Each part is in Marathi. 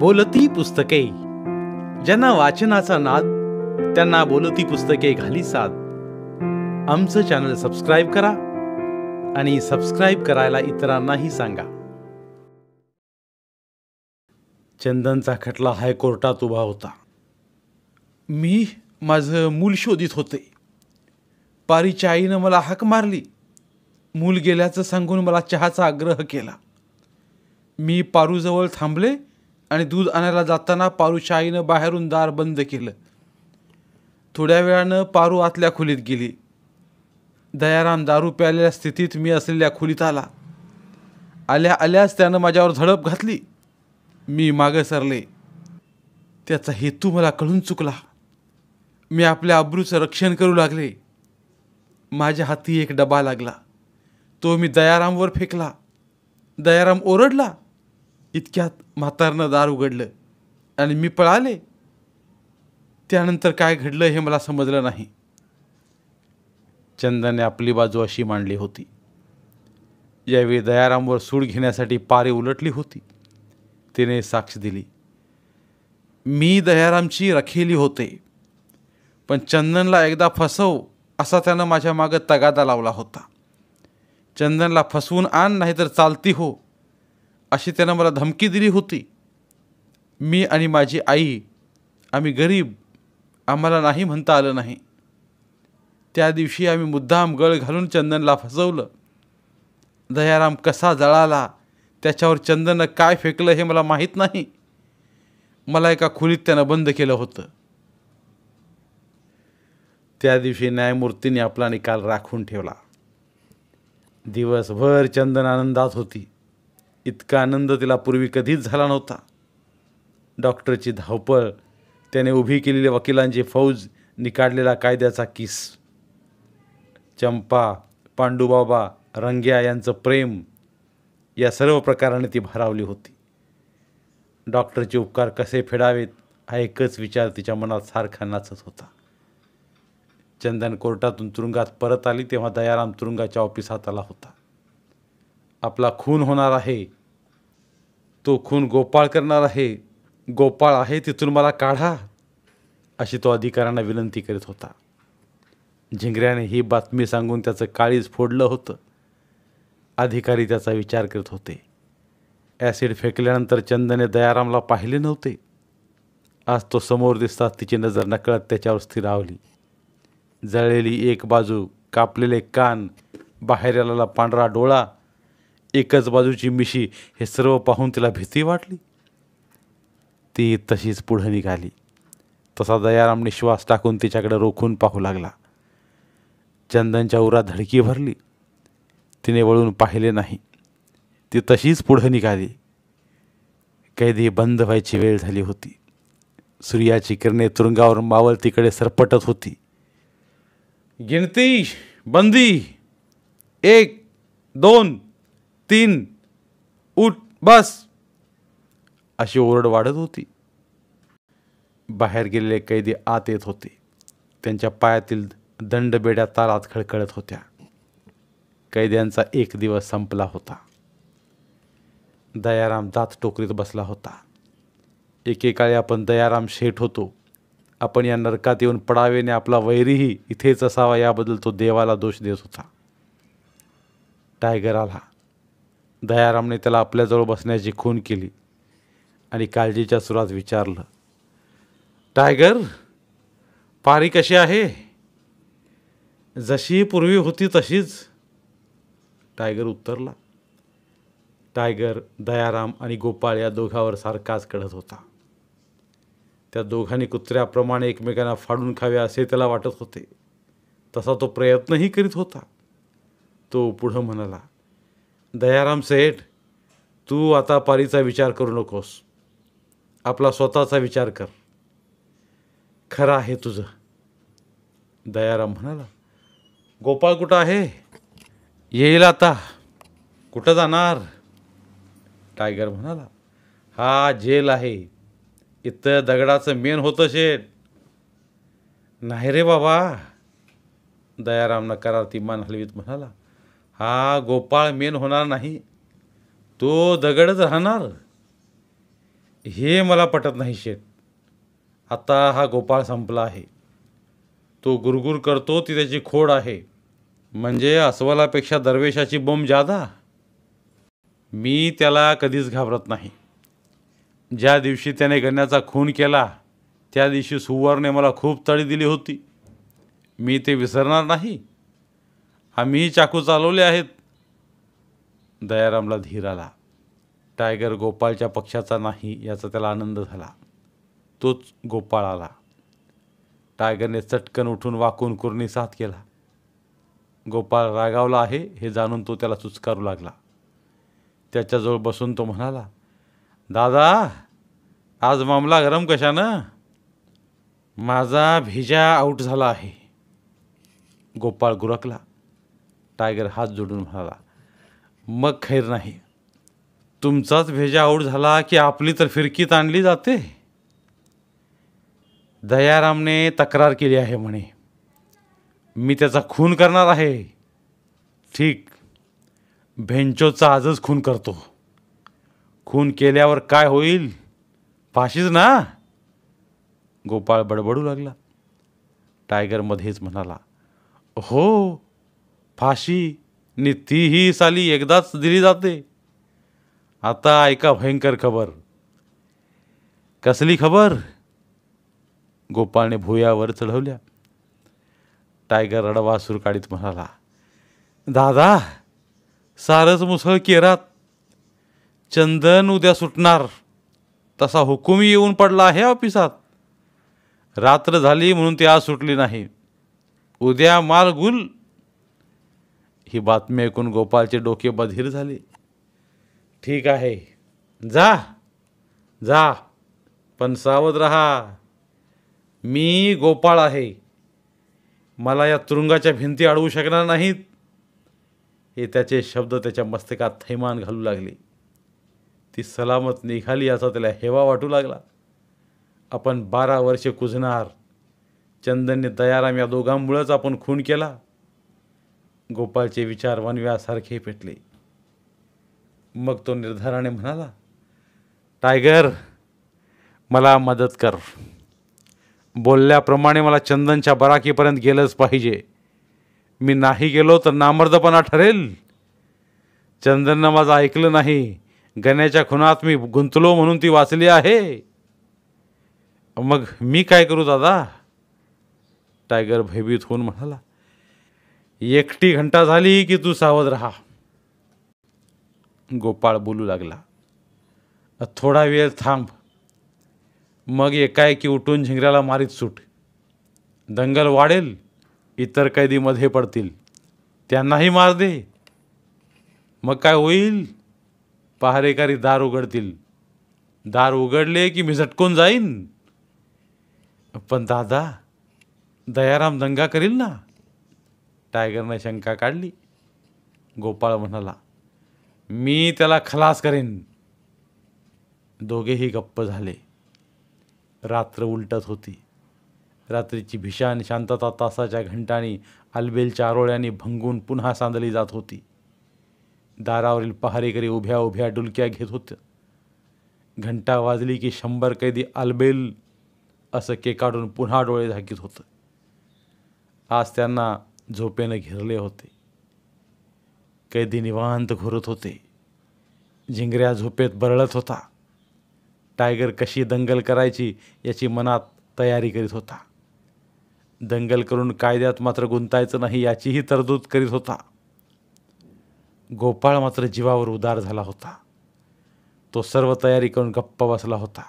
बोलती पुस्तके ज्यांना वाचनाचा नाद त्यांना बोलती पुस्तके घाली साथ आमचं चॅनल सबस्क्राईब करा आणि सबस्क्राईब करायला इतरांनाही सांगा चंदनचा खटला हायकोर्टात उभा होता मी माझं मूल शोधित होते पारीच्या आईनं मला हाक मारली मूल गेल्याचं सांगून मला चहाचा आग्रह केला मी पारूजवळ थांबले आणि दूध आणायला जाताना पारूशाहीनं बाहेरून दार बंद केलं थोड्या वेळानं पारू आतल्या खोलीत गेली दयाराम दारू प्यालेल्या स्थितीत मी असलेल्या खोलीत आला आल्या आल्यास त्यानं माझ्यावर झडप घातली मी मागं सरले त्याचा हेतू मला कळून चुकला मी आपल्या अब्रूचं रक्षण करू लागले माझ्या हाती एक डबा लागला तो मी दयारामवर फेकला दयाराम ओरडला इतक्यात म्हातारनं दार उघडलं आणि मी पळाले त्यानंतर काय घडलं हे मला समजलं नाही चंदनने आपली बाजू अशी मांडली होती यावेळी दयारामवर सूड घेण्यासाठी पारे उलटली होती तिने साक्ष दिली मी दयारामची रखेली होते पण चंदनला एकदा फसव असा त्यानं माझ्या मागं तगादा लावला होता चंदनला फसवून आण नाहीतर चालती हो अशी त्यानं मला धमकी दिली होती मी आणि माझी आई आम्ही गरीब आम्हाला नाही म्हणता आलं नाही त्या दिवशी आम्ही मुद्दाम गळ घालून चंदनला फसवलं दयाराम कसा जळाला त्याच्यावर चंदननं काय फेकलं हे मला माहीत नाही मला एका खोलीत त्यानं बंद केलं होतं त्या दिवशी न्यायमूर्तीने आपला निकाल राखून ठेवला दिवसभर चंदन आनंदात होती इतका आनंद तिला पूर्वी कधीच झाला नव्हता डॉक्टरची धावपळ त्याने उभी केलेली वकिलांची फौज निकाडलेला कायद्याचा किस चंपा पांडूबाबा रंग्या यांचं प्रेम या सर्व प्रकाराने ती भारावली होती डॉक्टरचे उपकार कसे फेडावेत हा एकच विचार तिच्या मनात सारखा नाचत होता चंदन कोर्टातून तुरुंगात परत आली तेव्हा दयाराम तुरुंगाच्या ऑफिसात आला होता आपला खून होणार आहे तो खून गोपाळ करणार आहे गोपाळ आहे तिथून मला काढा अशी तो अधिकाऱ्यांना विनंती करीत होता झिंगऱ्याने ही बातमी सांगून त्याचं काळीज फोडलं होतं अधिकारी त्याचा विचार करत होते ॲसिड फेकल्यानंतर चंदने दयारामला पाहिले नव्हते आज तो समोर दिसताच तिची नजर नकळत त्याच्यावर स्थिरावली जळलेली एक बाजू कापलेले कान बाहेर आलेला पांढरा डोळा एकच बाजूची मिशी हे सर्व पाहून तिला भीती वाटली ती तशीच पुढं निघाली तसा दयारामने श्वास टाकून तिच्याकडे रोखून पाहू लागला चंदनच्या उरात धडकी भरली तिने वळून पाहिले नाही ती तशीच पुढं निघाली कैदी बंद व्हायची वेळ झाली होती सूर्याची किरणे तुरुंगावर मावल तिकडे सरपटत होती गिणती बंदी एक दोन तीन उठ बस अशी ओरड वाढत होती बाहेर गेलेले कैदी आत येत होते त्यांच्या पायातील दंडबेड्या तारात खळखळत होत्या कैद्यांचा एक दिवस संपला होता दयाराम दात टोकरीत बसला होता एकेकाळी आपण दयाराम शेठ होतो आपण या नरकात येऊन पडावेने आपला वैरीही इथेच असावा याबद्दल तो देवाला दोष देत होता टायगर आला दयारामने त्याला आपल्याजवळ बसण्याची खून केली आणि काळजीच्या सुरात विचारलं टायगर पारी कशी आहे जशी पूर्वी होती तशीच टायगर उत्तरला टायगर दयाराम आणि गोपाळ या दोघावर सारखाच कढत होता त्या दोघांनी कुत्र्याप्रमाणे एकमेकांना फाडून खावे असे त्याला वाटत होते तसा तो प्रयत्नही करीत होता तो पुढं म्हणाला दयाराम सेठ तू आता पारीचा विचार करू नकोस आपला स्वतःचा विचार कर खरं आहे तुझं दयाराम म्हणाला गोपाळ कुठं आहे येईल आता कुठं जाणार टायगर म्हणाला हा जेल आहे इथं दगडाचं मेन होतं शेठ नाही रे बाबा दयाराम ती मान हलवीत म्हणाला हा गोपाळ मेन होणार नाही तो दगडच राहणार हे मला पटत नाही शेत आता हा गोपाळ संपला आहे तो गुरगुर करतो ती त्याची खोड आहे म्हणजे अस्वलापेक्षा दरवेशाची बोंब जादा मी त्याला कधीच घाबरत नाही ज्या दिवशी त्याने गण्याचा खून केला त्या दिवशी सुवरने मला खूप तळी दिली होती मी ते विसरणार नाही आम्हीही चाकू चालवले आहेत दयारामला धीर आला टायगर गोपाळच्या पक्षाचा नाही याचा त्याला आनंद झाला तोच गोपाळ आला टायगरने चटकन उठून वाकून कुरणी साथ केला गोपाळ रागावला आहे हे जाणून तो त्याला चुचकारू लागला त्याच्याजवळ बसून तो म्हणाला दादा आज मामला गरम कशानं माझा भिजा आऊट झाला आहे गोपाळ गुरकला टायगर हात जोडून म्हणाला मग खैर नाही तुमचाच भेजा आऊट झाला की आपली तर फिरकीत आणली जाते दयारामने तक्रार केली आहे म्हणे मी त्याचा खून करणार आहे ठीक भेंचोचा आजच खून करतो खून केल्यावर काय होईल फाशीच ना गोपाळ बडबडू लागला टायगरमध्येच म्हणाला हो फाशी नि तीही साली एकदाच दिली जाते आता ऐका भयंकर खबर कसली खबर गोपाळने भुयावर चढवल्या टायगर रडवा सुरकाडीत म्हणाला दादा सारस मुसळ केरात चंदन उद्या सुटणार तसा हुकुमी येऊन पडला आहे ऑफिसात रात्र झाली म्हणून ती आज सुटली नाही उद्या माल गुल ही बातमी ऐकून गोपाळचे डोके बधीर झाले ठीक आहे जा जा पण सावध रहा मी गोपाळ आहे मला या तुरुंगाच्या भिंती अडवू शकणार नाहीत हे त्याचे शब्द त्याच्या मस्तकात थैमान घालू लागले ती सलामत निघाली असा त्याला हेवा वाटू लागला आपण बारा वर्षे कुजणार चंदनने दयाराम या दोघांमुळंच आपण खून केला गोपाळचे विचार वनव्यासारखे पेटले मग तो निर्धाराने म्हणाला टायगर मला मदत कर बोलल्याप्रमाणे मला चंदनच्या बराकीपर्यंत गेलंच पाहिजे मी नाही गेलो तर नामर्दपणा ठरेल चंदननं माझं ऐकलं नाही गण्याच्या खुनात मी गुंतलो म्हणून ती वाचली आहे मग मी काय करू दादा टायगर भयभीत होऊन म्हणाला एकटी घंटा झाली की तू सावध राहा गोपाळ बोलू लागला थोडा वेळ थांब मग एकाएकी उठून झिंगऱ्याला मारीत सुट दंगल वाढेल इतर कैदीमध्ये पडतील त्यांनाही मार दे मग काय होईल पहारेकारी दार उघडतील दार उघडले की मी झटकून जाईन पण दादा दयाराम दंगा करील ना टायगरनं शंका काढली गोपाळ म्हणाला मी त्याला खलास करेन दोघेही गप्प झाले रात्र उलटत होती रात्रीची भीषण शांतता तासाच्या घंटाने आलबेलच्या आरोळ्याने भंगून पुन्हा सांदली जात होती दारावरील पहारेकरी उभ्या उभ्या डुलक्या घेत होत्या घंटा वाजली की शंभर कैदी अलबेल असं केकाडून पुन्हा डोळे झाकीत होतं आज त्यांना झोपेनं घेरले होते कैदी निवांत घुरत होते झिंगऱ्या झोपेत बरळत होता टायगर कशी दंगल करायची याची मनात तयारी करीत होता दंगल करून कायद्यात मात्र गुंतायचं नाही याचीही तरतूद करीत होता गोपाळ मात्र जीवावर उदार झाला होता तो सर्व तयारी करून गप्प बसला होता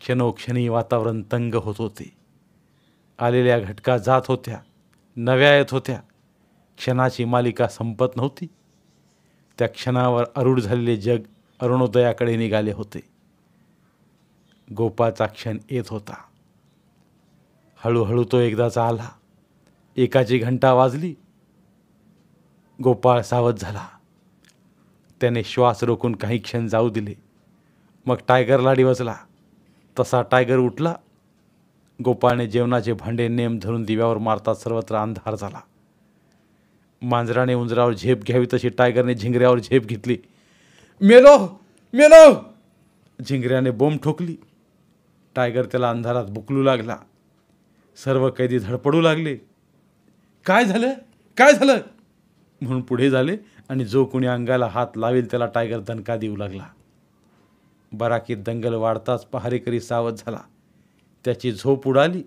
क्षणोक्षणी वातावरण तंग होत होते आलेल्या घटका जात होत्या नव्या येत होत्या क्षणाची मालिका संपत नव्हती त्या क्षणावर अरुढ झालेले जग अरुणोदयाकडे निघाले होते गोपाचा क्षण येत होता हळूहळू तो एकदाचा आला एकाची घंटा वाजली गोपाळ सावध झाला त्याने श्वास रोखून काही क्षण जाऊ दिले मग टायगरला डिवचला तसा टायगर उठला गोपाळने जेवणाचे भांडे नेम धरून दिव्यावर मारता सर्वत्र अंधार झाला मांजराने उंजरावर झेप घ्यावी तशी टायगरने झिंगऱ्यावर झेप घेतली मेलो मेलो झिंगऱ्याने बोंब ठोकली टायगर त्याला अंधारात बुकलू लागला सर्व कैदी धडपडू लागले काय झालं काय झालं म्हणून पुढे झाले आणि जो कोणी अंगाला हात लावेल त्याला टायगर दणका देऊ लागला बराकीत दंगल वाढताच पहारेकरी सावध झाला त्याची झोप उडाली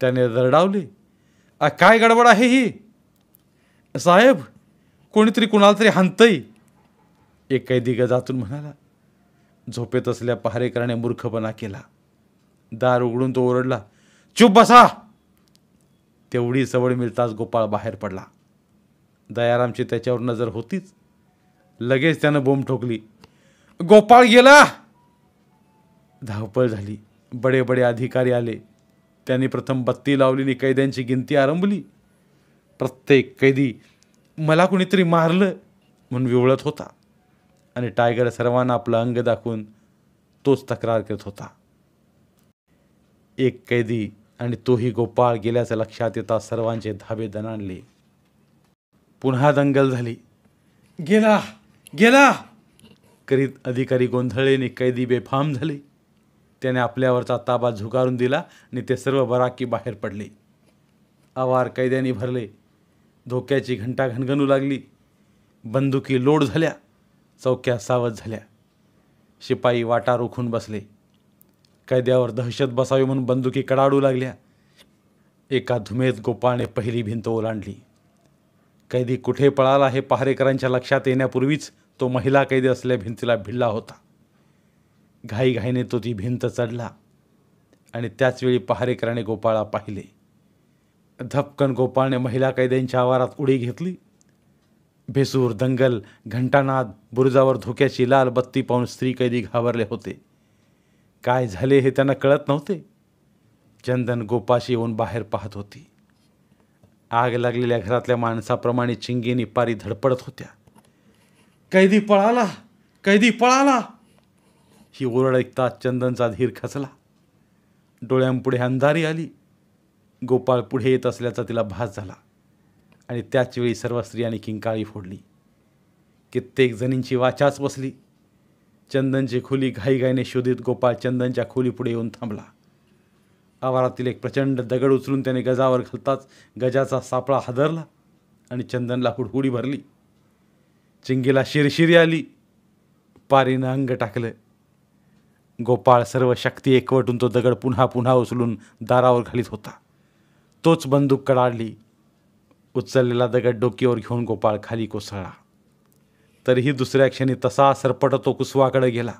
त्याने रडावले काय गडबड आहे ही साहेब कोणीतरी कुणाला तरी हांतई एक कैदी गजातून म्हणाला झोपेत असल्या पहारेकराने मूर्खपणा केला दार उघडून तो ओरडला चुप बसा तेवढी सवड मिळताच गोपाळ बाहेर पडला दयारामची त्याच्यावर नजर होतीच लगेच त्यानं बोंब ठोकली गोपाळ गेला धावपळ झाली बडे बडे अधिकारी आले त्यांनी प्रथम बत्ती लावलेली कैद्यांची गिनती आरंभली प्रत्येक कैदी मला कुणीतरी मारलं म्हणून विवळत होता आणि टायगर सर्वांना आपलं अंग दाखवून तोच तक्रार करत होता एक कैदी आणि तोही गोपाळ गेल्याचं लक्षात येता सर्वांचे धाबे दणाणले पुन्हा दंगल झाली गेला गेला करीत अधिकारी गोंधळेने कैदी बेफाम झाले त्याने आपल्यावरचा ताबा झुगारून दिला आणि ते सर्व बराकी बाहेर पडले आवार कैद्याने भरले धोक्याची घंटा घनघनू लागली बंदुकी लोड झाल्या चौक्या सावध झाल्या शिपाई वाटा रोखून बसले कैद्यावर दहशत बसावी म्हणून बंदुकी कडाडू लागल्या एका धुमेत गोपाळने पहिली भिंत ओलांडली कैदी कुठे पळाला हे पहारेकरांच्या लक्षात येण्यापूर्वीच तो महिला कैदी असलेल्या भिंतीला भिडला होता घाईघाईने तो ती भिंत चढला आणि त्याचवेळी पहारेकराने गोपाळा पाहिले धपकन गोपाळने महिला कैद्यांच्या आवारात उडी घेतली भेसूर दंगल घंटानाद बुरुजावर धोक्याची लाल बत्ती पाहून स्त्री कैदी घाबरले होते काय झाले हे त्यांना कळत नव्हते चंदन गोपाशी येऊन बाहेर पाहत होती आग लागलेल्या घरातल्या माणसाप्रमाणे चिंगेनी पारी धडपडत होत्या कैदी पळाला कैदी पळाला ही ओरड ऐकता चंदनचा धीर खचला डोळ्यांपुढे अंधारी आली गोपाळ पुढे येत असल्याचा तिला भास झाला आणि त्याचवेळी सर्व स्त्रियांनी किंकाळी फोडली कित्येक जणींची वाचाच बसली चंदनची खोली घाईघाईने शोधित गोपाळ चंदनच्या खोलीपुढे येऊन थांबला आवारातील एक प्रचंड दगड उचलून त्याने गजावर घालताच गजाचा सापळा हादरला आणि चंदनला हुडहुडी भरली चिंगीला शिरशिरी आली पारीनं अंग टाकलं गोपाळ सर्व शक्ती एकवटून तो दगड पुन्हा पुन्हा उचलून दारावर घालीत होता तोच बंदूक कडाडली उचललेला दगड डोकीवर घेऊन गोपाळ खाली कोसळला तरीही दुसऱ्या क्षणी तसा सरपट तो कुसवाकडे गेला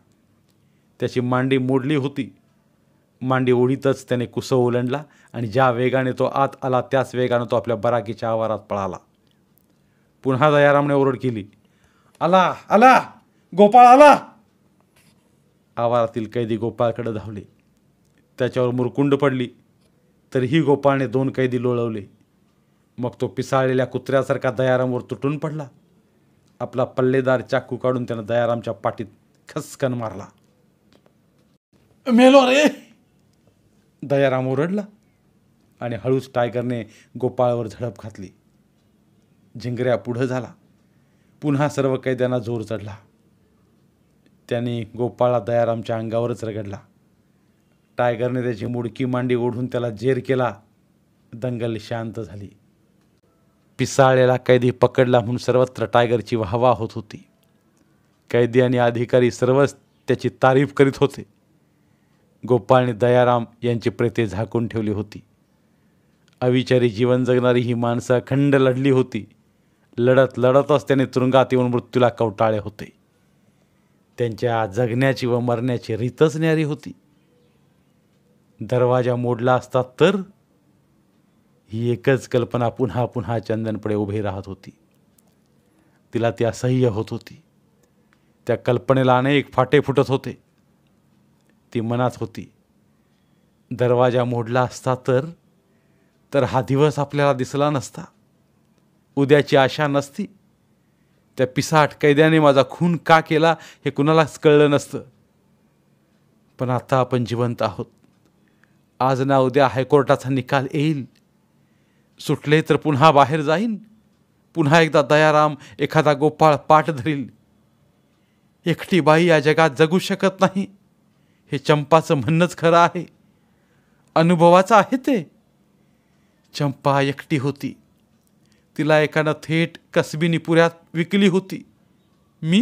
त्याची मांडी मोडली होती मांडी ओढीतच त्याने कुसव ओलंडला आणि ज्या वेगाने तो आत आला त्याच वेगाने तो आपल्या बराकीच्या आवारात पळाला पुन्हा दयारामने ओरड केली आला आला गोपाळ आला आवारातील कैदी गोपाळकडे धावले त्याच्यावर मुरकुंड पडली तरीही गोपाळने दोन कैदी लोळवले मग तो पिसाळलेल्या कुत्र्यासारखा दयारामवर तुटून पडला आपला पल्लेदार चाकू काढून त्यानं दयारामच्या पाठीत खसकन मारला मेलो रे दयाराम ओरडला आणि हळूच टायगरने गोपाळवर झडप घातली झिंगऱ्या पुढं झाला पुन्हा सर्व कैद्यांना जोर चढला त्याने गोपाळा दयारामच्या अंगावरच रगडला टायगरने त्याची मुडकी मांडी ओढून त्याला जेर केला दंगल शांत झाली पिसाळलेला कैदी पकडला म्हणून सर्वत्र टायगरची वाहवा होत होती कैदी आणि अधिकारी सर्वच त्याची तारीफ करीत होते आणि दयाराम यांची प्रेते झाकून ठेवली होती अविचारी जीवन जगणारी ही माणसं अखंड लढली होती लढत लढतच त्याने तुरुंगात येऊन मृत्यूला कवटाळे होते त्यांच्या जगण्याची व मरण्याची रीतच न्यारी होती दरवाजा मोडला असता तर ही एकच कल्पना पुन्हा पुन्हा चंदनपडे उभी राहत होती तिला ती असह्य होत होती त्या कल्पनेला अनेक फाटे फुटत होते ती मनात होती दरवाजा मोडला असता तर तर हा दिवस आपल्याला दिसला नसता उद्याची आशा नसती त्या पिसाट कैद्याने माझा खून का केला हे कुणालाच कळलं नसतं पण आता आपण जिवंत आहोत आज ना उद्या हायकोर्टाचा निकाल येईल सुटले तर पुन्हा बाहेर जाईन पुन्हा एकदा दयाराम एखादा गोपाळ पाठ धरील एकटी बाई या जगात जगू शकत नाही हे चंपाचं म्हणणंच खरं आहे अनुभवाचं आहे ते चंपा एकटी होती तिला एखादा थेट कसबी निपुऱ्यात विकली होती मी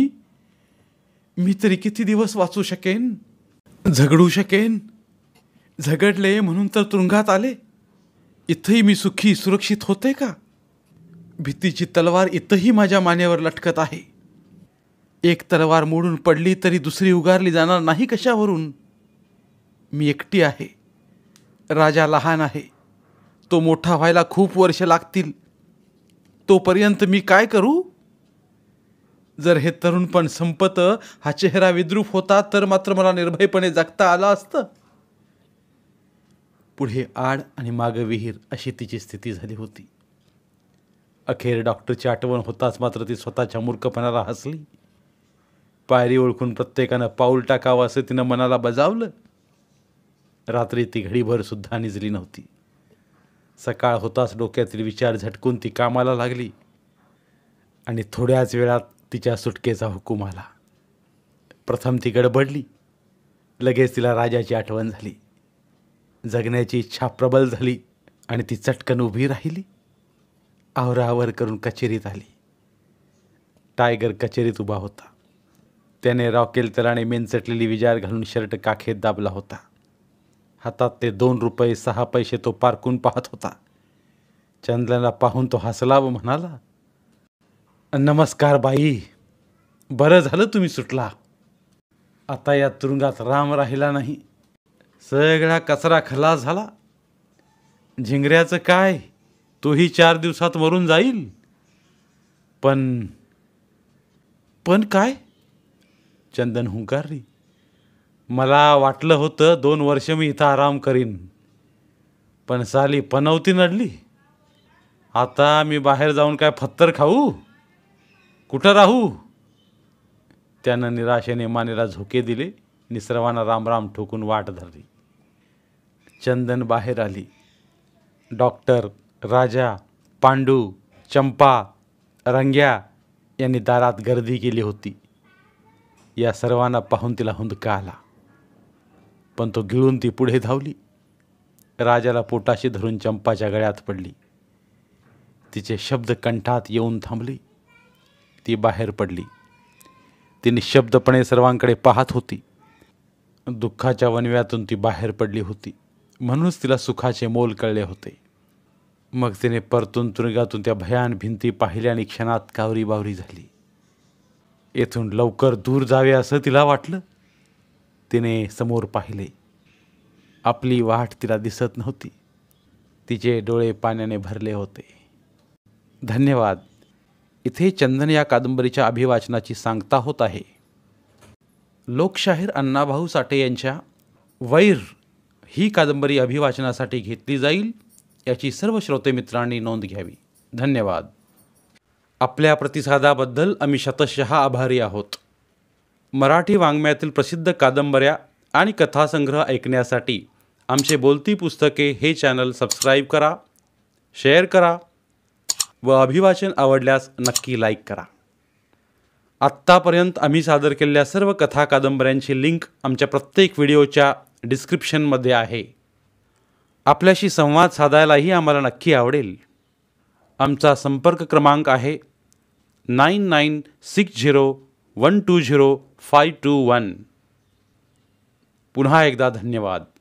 मी तरी किती दिवस वाचू शकेन झगडू शकेन झगडले म्हणून तर तुरुंगात आले इथंही मी सुखी सुरक्षित होते का भीतीची तलवार इथंही माझ्या मानेवर लटकत आहे एक तलवार मोडून पडली तरी दुसरी उगारली जाणार नाही कशावरून मी एकटी आहे राजा लहान आहे तो मोठा व्हायला खूप वर्ष लागतील तोपर्यंत मी काय करू जर हे तरुणपण संपत हा चेहरा विद्रूप होता तर मात्र मला निर्भयपणे जगता आला असतं पुढे आड आणि मागे विहीर अशी तिची स्थिती झाली होती अखेर डॉक्टरची आठवण होताच मात्र ती स्वतःच्या मूर्खपणाला हसली पायरी ओळखून प्रत्येकानं पाऊल टाकावं असं तिनं मनाला बजावलं रात्री ती घडीभर सुद्धा निजली नव्हती सकाळ होताच डोक्यातील विचार झटकून ती कामाला लागली आणि थोड्याच वेळात तिच्या सुटकेचा हुकूम आला प्रथम ती गडबडली लगेच तिला राजाची आठवण झाली जगण्याची इच्छा प्रबल झाली आणि ती चटकन उभी राहिली आवरावर करून कचेरीत आली टायगर कचेरीत उभा होता त्याने रॉकेल तलाने चटलेली विजार घालून शर्ट काखेत दाबला होता ते दोन रुपये सहा पैसे तो पारखून पाहत होता चंदनला पाहून तो हसला व म्हणाला नमस्कार बाई बरं झालं तुम्ही सुटला आता या तुरुंगात राम राहिला नाही सगळा कचरा खला झाला झिंगऱ्याचं काय तोही चार दिवसात मरून जाईल पण पण काय चंदन हुंकारली मला वाटलं होतं दोन वर्ष मी इथं आराम करीन पण साली पनवती नडली आता मी बाहेर जाऊन काय फत्तर खाऊ कुठं राहू त्यानं निराशेने मानेला झोके दिले निसर्वांना रामराम ठोकून वाट धरली चंदन बाहेर आली डॉक्टर राजा पांडू चंपा रंग्या यांनी दारात गर्दी केली होती या सर्वांना पाहून तिला हुंदका आला पण तो गिळून ती पुढे धावली राजाला पोटाशी धरून चंपाच्या गळ्यात पडली तिचे शब्द कंठात येऊन थांबली ती बाहेर पडली ती निशब्दपणे सर्वांकडे पाहत होती दुःखाच्या वनव्यातून ती बाहेर पडली होती म्हणूनच तिला सुखाचे मोल कळले होते मग तिने परतून तुरुंगातून त्या भयान भिंती पाहिल्या आणि क्षणात कावरी बावरी झाली येथून लवकर दूर जावे असं तिला वाटलं तिने समोर पाहिले आपली वाट तिला दिसत नव्हती तिचे डोळे पाण्याने भरले होते धन्यवाद इथे चंदन या कादंबरीच्या अभिवाचनाची सांगता होत आहे लोकशाहीर अण्णाभाऊ साठे यांच्या वैर ही कादंबरी अभिवाचनासाठी घेतली जाईल याची सर्व श्रोते मित्रांनी नोंद घ्यावी धन्यवाद आपल्या प्रतिसादाबद्दल आम्ही शतशः आभारी आहोत मराठी वाङ्मयातील प्रसिद्ध कादंबऱ्या आणि कथासंग्रह ऐकण्यासाठी आमचे बोलती पुस्तके हे चॅनल सबस्क्राईब करा शेअर करा व अभिवाचन आवडल्यास नक्की लाईक करा आत्तापर्यंत आम्ही सादर केलेल्या सर्व कथा कादंबऱ्यांची लिंक आमच्या प्रत्येक व्हिडिओच्या डिस्क्रिप्शनमध्ये आहे आपल्याशी संवाद साधायलाही आम्हाला नक्की आवडेल आमचा संपर्क क्रमांक आहे nine nine six zero one two zero five two one पुन्हा एकदा धन्यवाद